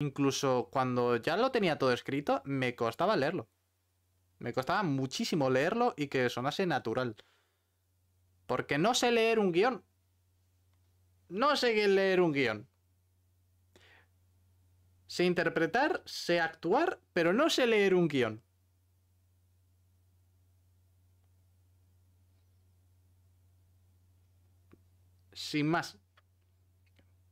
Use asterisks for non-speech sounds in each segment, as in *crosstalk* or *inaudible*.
incluso cuando ya lo tenía todo escrito, me costaba leerlo. Me costaba muchísimo leerlo y que sonase natural. Porque no sé leer un guión. No sé leer un guión. Sé interpretar, sé actuar, pero no sé leer un guión. Sin más.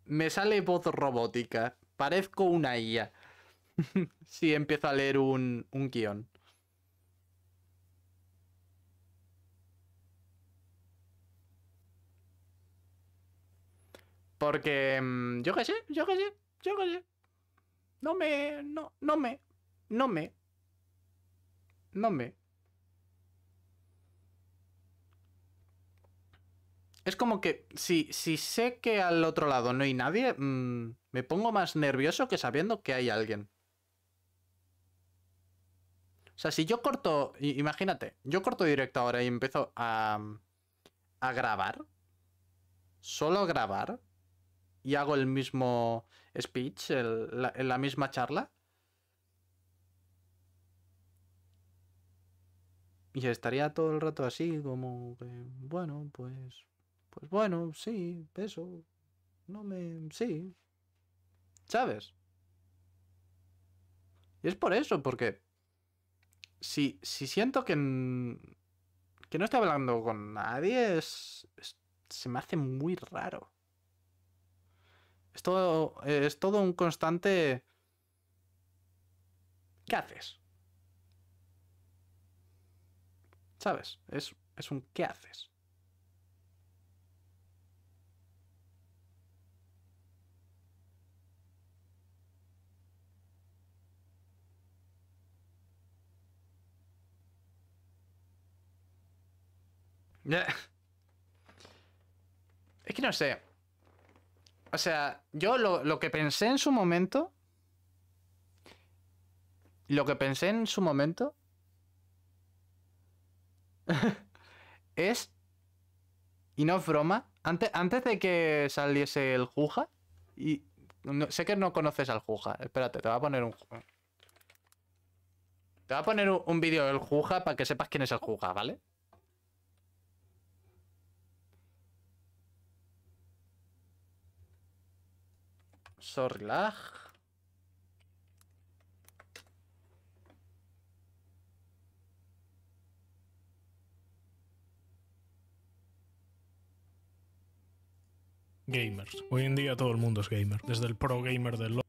Me sale voz robótica. Parezco una IA. *laughs* si empiezo a leer un, guión. Porque mm, yo qué sé, yo qué sé, yo qué sé. No me, no, no me, no me, no me. Es como que si, si sé que al otro lado no hay nadie, mm, me pongo más nervioso que sabiendo que hay alguien. O sea, si yo corto, imagínate, yo corto directo ahora y empiezo a, a grabar, solo grabar, y hago el mismo speech, el, la, misma charla, Y estaría todo el rato así, como que, bueno, pues, pues bueno, sí, eso, no me, sí, ¿Sabes? Y es por eso, porque si, si siento que, que no estoy hablando con nadie, es, se me hace muy raro. Es todo, es todo un constante... ¿Qué haces? ¿Sabes? es un ¿qué haces? *laughs* Es que no sé. O sea, yo lo, que pensé en su momento. Lo que pensé en su momento. *laughs* es. Y no es broma. Antes, antes de que saliese el Juja. Y. No, sé que no conoces al Juja. Espérate, te voy a poner un. Te voy a poner un, un vídeo del Juja para que sepas quién es el Juja, ¿vale? Sorry Gamers. Hoy en día todo el mundo es gamer, desde el pro gamer del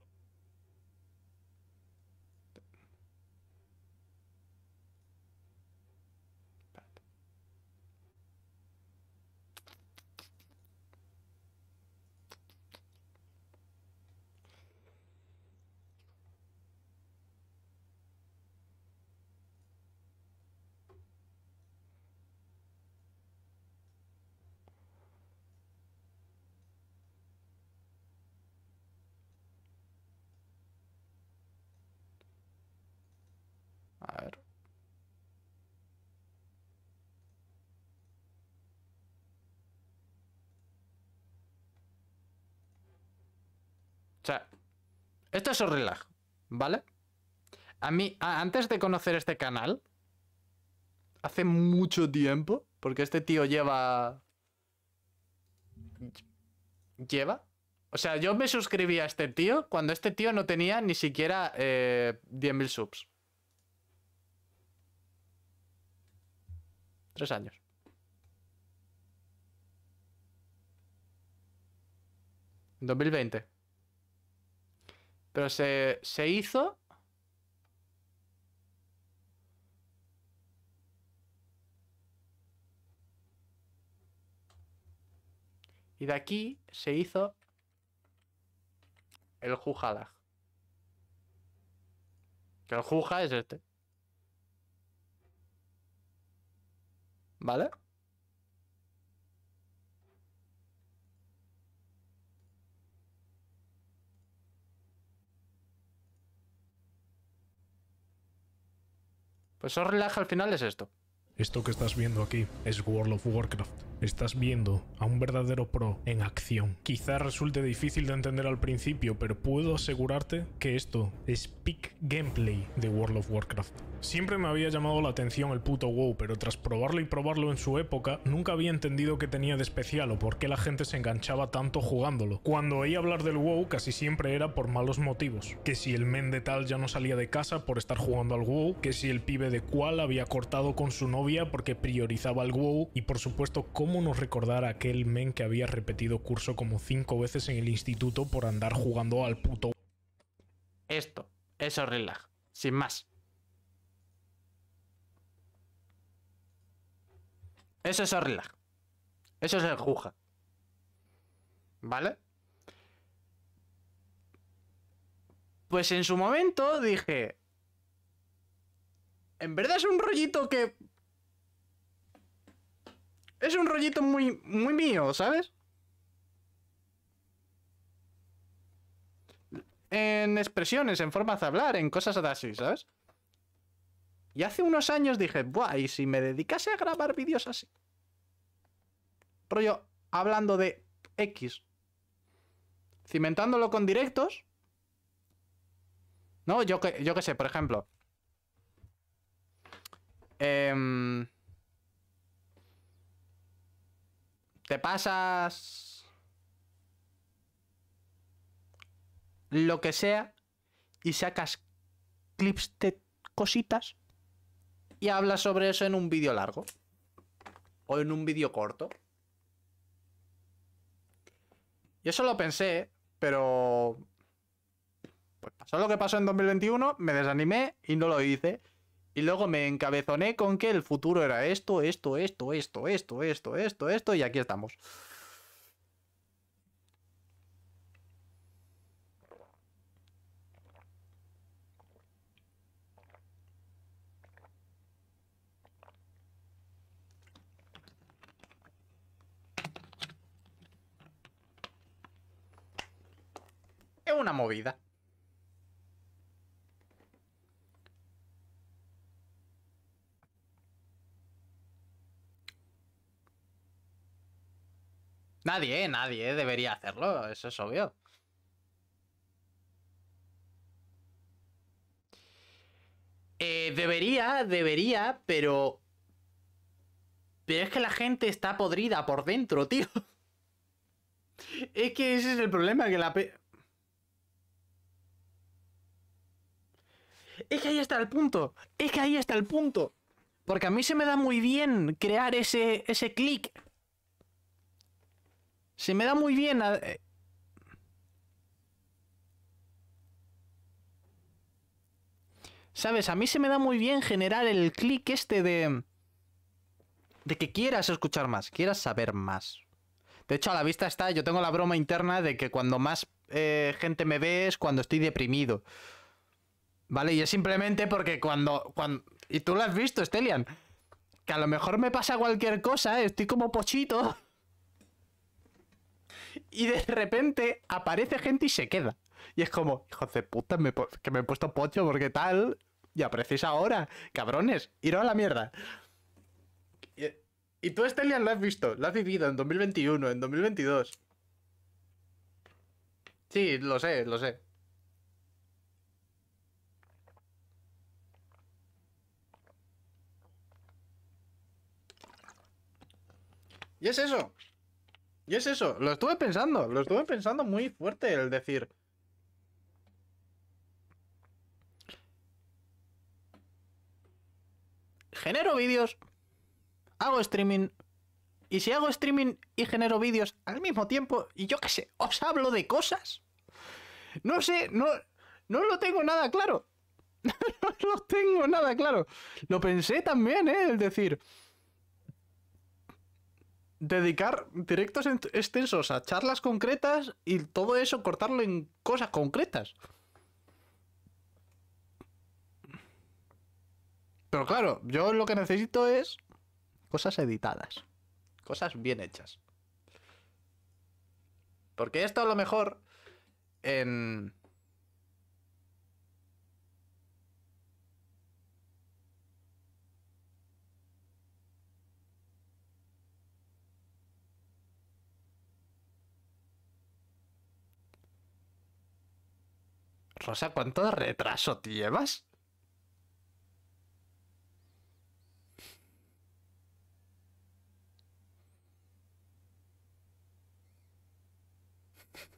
O sea, esto es un relajo, ¿vale? A mí, antes de conocer este canal, hace mucho tiempo, porque este tío lleva... ¿Lleva? O sea, yo me suscribí a este tío cuando este tío no tenía ni siquiera 10.000 eh, subs. Tres años. 2020. Pero se, se hizo. Y de aquí se hizo el Jujalag. Que el Juja es este. ¿Vale? Eso relaja al final es esto. Esto que estás viendo aquí es World of Warcraft. Estás viendo a un verdadero pro en acción. Quizás resulte difícil de entender al principio, pero puedo asegurarte que esto es peak gameplay de World of Warcraft. Siempre me había llamado la atención el puto WoW, pero tras probarlo y probarlo en su época, nunca había entendido qué tenía de especial o por qué la gente se enganchaba tanto jugándolo. Cuando oí hablar del WoW casi siempre era por malos motivos. Que si el men de tal ya no salía de casa por estar jugando al WoW, que si el pibe de cual había cortado con su novia porque priorizaba el WoW y por supuesto cómo nos recordar a aquel men que había repetido curso como cinco veces en el instituto por andar jugando al puto. Esto, eso relax, sin más. Eso es relax. Eso es el juja. ¿Vale? Pues en su momento dije. En verdad es un rollito que es un rollito muy, muy mío, ¿sabes? En expresiones, en formas de hablar, en cosas así, ¿sabes? Y hace unos años dije, buah, ¿y si me dedicase a grabar vídeos así? Rollo, hablando de X. Cimentándolo con directos. No, yo que, yo sé, por ejemplo. Eh, Te pasas lo que sea y sacas clips de cositas y hablas sobre eso en un vídeo largo o en un vídeo corto. y eso lo pensé, pero pues, pasó lo que pasó en 2021, me desanimé y no lo hice. Y luego me encabezoné con que el futuro era esto, esto, esto, esto, esto, esto, esto, esto, y aquí estamos. Es una movida. Nadie, nadie debería hacerlo, eso es obvio. Eh, debería, debería, pero... Pero es que la gente está podrida por dentro, tío. *laughs* Es que ese es el problema, que la... Pe... Es que ahí está el punto. Es que ahí está el punto. Porque a mí se me da muy bien crear ese, ese clic se me da muy bien. Eh. ¿Sabes? A mí se me da muy bien generar el clic este de... De que quieras escuchar más, quieras saber más. De hecho, a la vista está, yo tengo la broma interna de que cuando más eh, gente me ve es cuando estoy deprimido. ¿Vale? Y es simplemente porque cuando, cuando... Y tú lo has visto, Estelian. Que a lo mejor me pasa cualquier cosa, estoy como pochito y de repente aparece gente y se queda. Y es como, hijo de puta, que me he puesto pocho porque tal, y aparecéis ahora, cabrones, iros a la mierda. Y, y tú, Estelian, lo has visto, lo has vivido en 2021, en 2022. Sí, lo sé, lo sé. Y es eso. Y es eso, lo estuve pensando, lo estuve pensando muy fuerte el decir. Genero vídeos, hago streaming, y si hago streaming y genero vídeos al mismo tiempo, y yo qué sé, os hablo de cosas. No sé, no, no lo tengo nada claro. *laughs* no lo tengo nada claro. Lo pensé también, ¿eh? El decir, dedicar directos extensos a charlas concretas y todo eso cortarlo en cosas concretas. Pero claro, yo lo que necesito es cosas editadas, cosas bien hechas. Porque esto a lo mejor en Rosa, ¿cuánto retraso te llevas?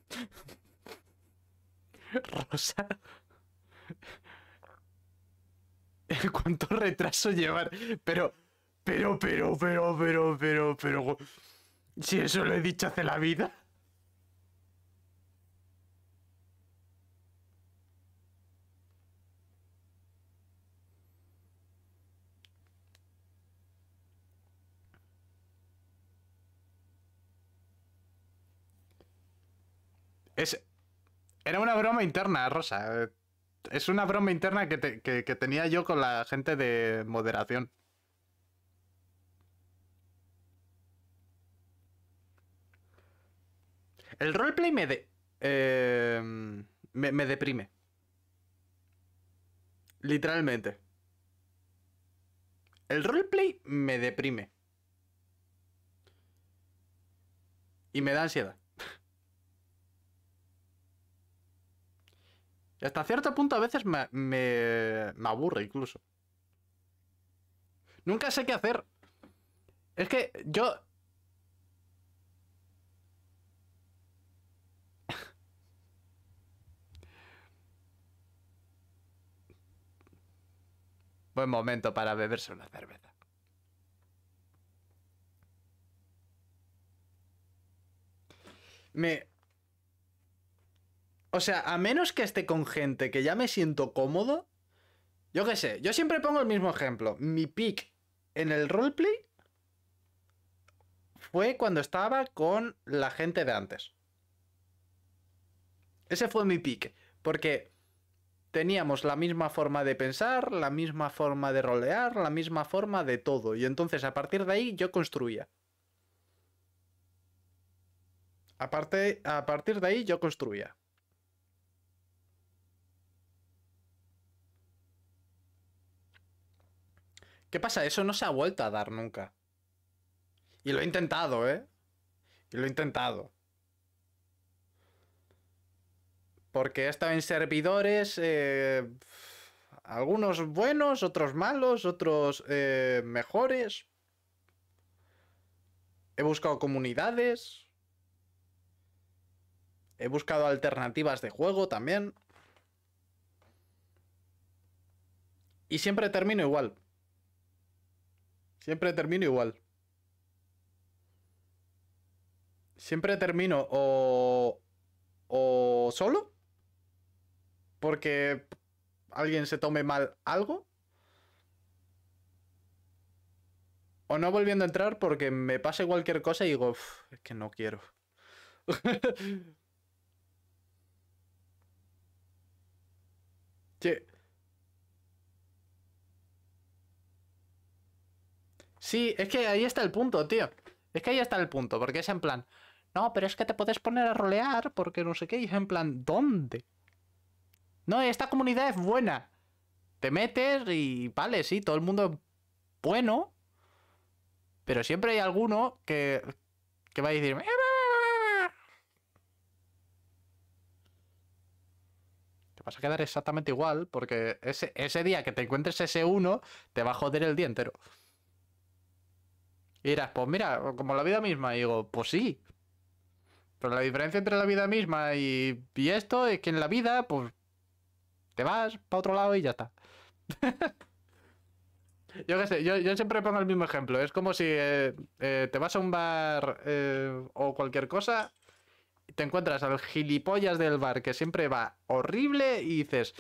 *laughs* Rosa. *laughs* ¿Cuánto retraso llevar? Pero, pero, pero, pero, pero, pero, pero... Si eso lo he dicho hace la vida. Es, era una broma interna, Rosa. Es una broma interna que, tenía yo con la gente de moderación. El roleplay eh, me, me deprime. Literalmente. El roleplay me deprime. Y me da ansiedad. hasta cierto punto a veces me, me, me aburre incluso. Nunca sé qué hacer. Es que yo *laughs* buen momento para beberse una cerveza. Me... O sea, a menos que esté con gente que ya me siento cómodo, yo qué sé, yo siempre pongo el mismo ejemplo. Mi pick en el roleplay fue cuando estaba con la gente de antes. Ese fue mi pick, porque teníamos la misma forma de pensar, la misma forma de rolear, la misma forma de todo. Y entonces a partir de ahí yo construía. Aparte, a partir de ahí yo construía. ¿Qué pasa? Eso no se ha vuelto a dar nunca. Y lo he intentado, ¿eh? Y lo he intentado. Porque he estado en servidores, eh, algunos buenos, otros malos, otros eh, mejores. He buscado comunidades. He buscado alternativas de juego también. Y siempre termino igual. Siempre termino igual. Siempre termino o... o solo. Porque alguien se tome mal algo. O no volviendo a entrar porque me pase cualquier cosa y digo, es que no quiero. *laughs* sí, Sí, es que ahí está el punto, tío. Es que ahí está el punto, porque es en plan, no, pero es que te puedes poner a rolear porque no sé qué, y es en plan, ¿dónde? No, esta comunidad es buena. Te metes y vale, sí, todo el mundo es bueno, pero siempre hay alguno que, que va a decir... Ah". Te vas a quedar exactamente igual porque ese, ese día que te encuentres ese uno te va a joder el día entero. Y dirás, pues mira, como la vida misma. Y digo, pues sí. Pero la diferencia entre la vida misma y, esto es que en la vida, pues te vas para otro lado y ya está. *laughs* yo qué sé, yo, siempre pongo el mismo ejemplo. Es como si eh, eh, te vas a un bar eh, o cualquier cosa, te encuentras al gilipollas del bar que siempre va horrible y dices,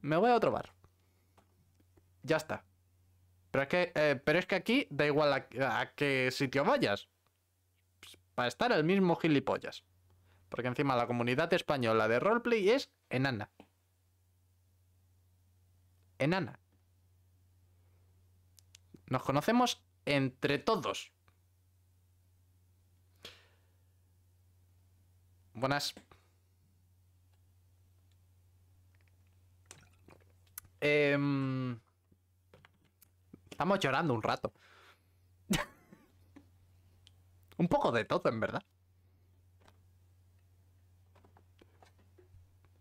me voy a otro bar. Ya está. Pero es que, eh, pero es que aquí da igual a, qué sitio vayas. Pues, para estar el mismo gilipollas. Porque encima la comunidad española de roleplay es enana. Enana. Nos conocemos entre todos. Buenas. Em, Estamos llorando un rato. un poco de todo, en verdad.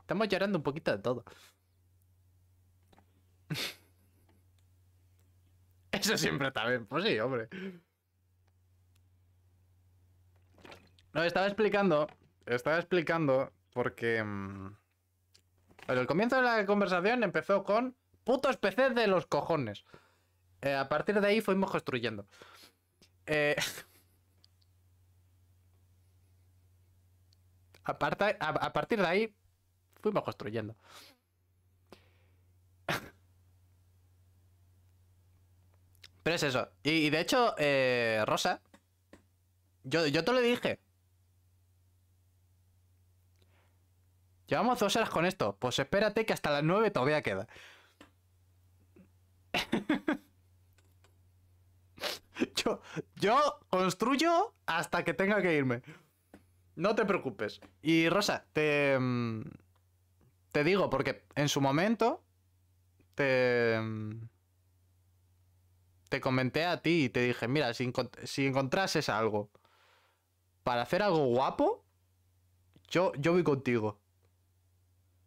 Estamos llorando un poquito de todo. *laughs* Eso siempre está bien. Pues sí, hombre. No, estaba explicando. Estaba explicando porque. Pero mm, el comienzo de la conversación empezó con. Putos PC de los cojones. Eh, a partir de ahí fuimos construyendo. Eh, *laughs* a, partir de ahí fuimos construyendo. *laughs* Pero es eso. Y, de hecho, eh, Rosa, yo, yo te lo dije. Llevamos dos horas con esto. Pues espérate que hasta las nueve todavía queda. *laughs* *laughs* Yo, yo construyo hasta que tenga que irme. No te preocupes. Y Rosa, te. Mm, te digo, porque en su momento. Te. Mm, te comenté a ti y te dije: Mira, si, encontrases algo. Para hacer algo guapo. Yo, yo voy contigo.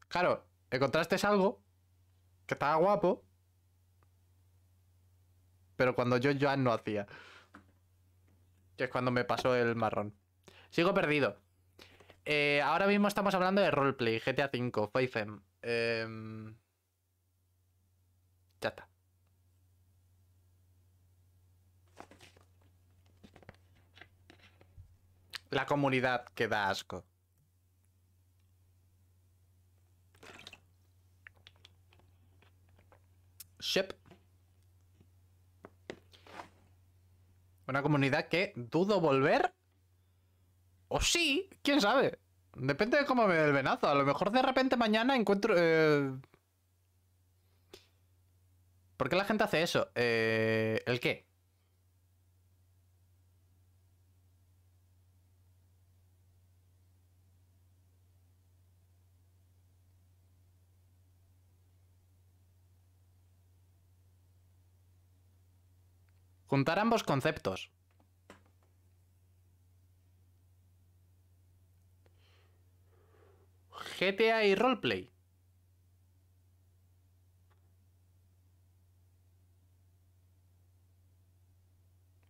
Claro, encontraste algo. Que estaba guapo pero cuando yo ya no hacía. Que es cuando me pasó el marrón. Sigo perdido. Eh, ahora mismo estamos hablando de roleplay, GTA V, 5 ya está. La comunidad que da asco. Shep. Una comunidad que dudo volver. O sí, quién sabe. Depende de cómo me el venazo. A lo mejor de repente mañana encuentro... porque eh, ¿Por qué la gente hace eso? Eh... ¿El qué? Juntar ambos conceptos. GTA y roleplay.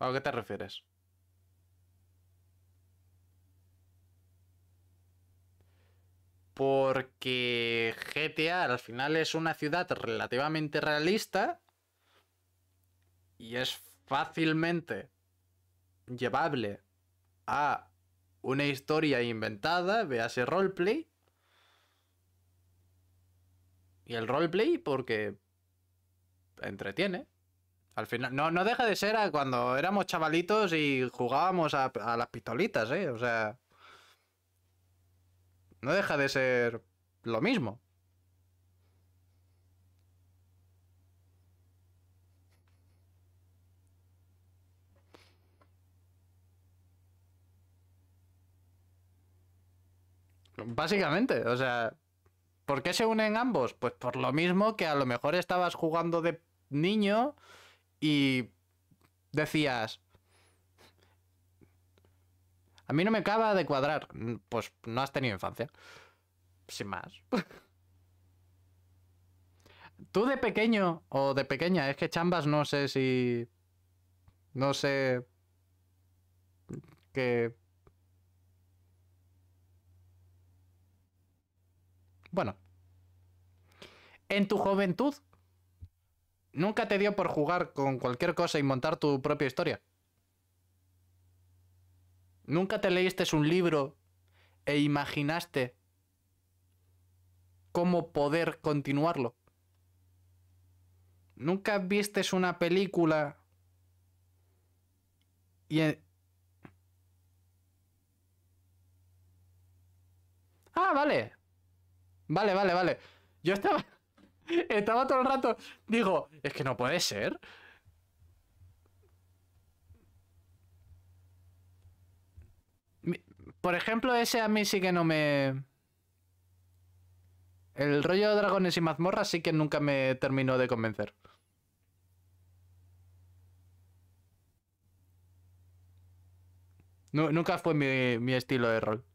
¿A qué te refieres? Porque GTA al final es una ciudad relativamente realista y es fácilmente llevable a una historia inventada, Vease roleplay. Y el roleplay porque entretiene. Al final, no, no deja de ser cuando éramos chavalitos y jugábamos a, a las pistolitas, ¿eh? O sea, no deja de ser lo mismo. Básicamente, o sea, ¿por qué se unen ambos? Pues por lo mismo que a lo mejor estabas jugando de niño y decías, a mí no me acaba de cuadrar. Mm, pues no has tenido infancia. Sin más. *laughs* Tú de pequeño o de pequeña, es que chambas no sé si... No sé... Que... Bueno. En tu juventud, ¿nunca te dio por jugar con cualquier cosa y montar tu propia historia? ¿Nunca te leíste un libro e imaginaste cómo poder continuarlo? ¿Nunca vistes una película y... En... Ah, vale. Vale, vale, vale. Yo estaba... *laughs* Estaba todo el rato... Digo, es que no puede ser. Por ejemplo, ese a mí sí que no me... El rollo de dragones y mazmorras sí que nunca me terminó de convencer. nunca fue mi estilo de rol.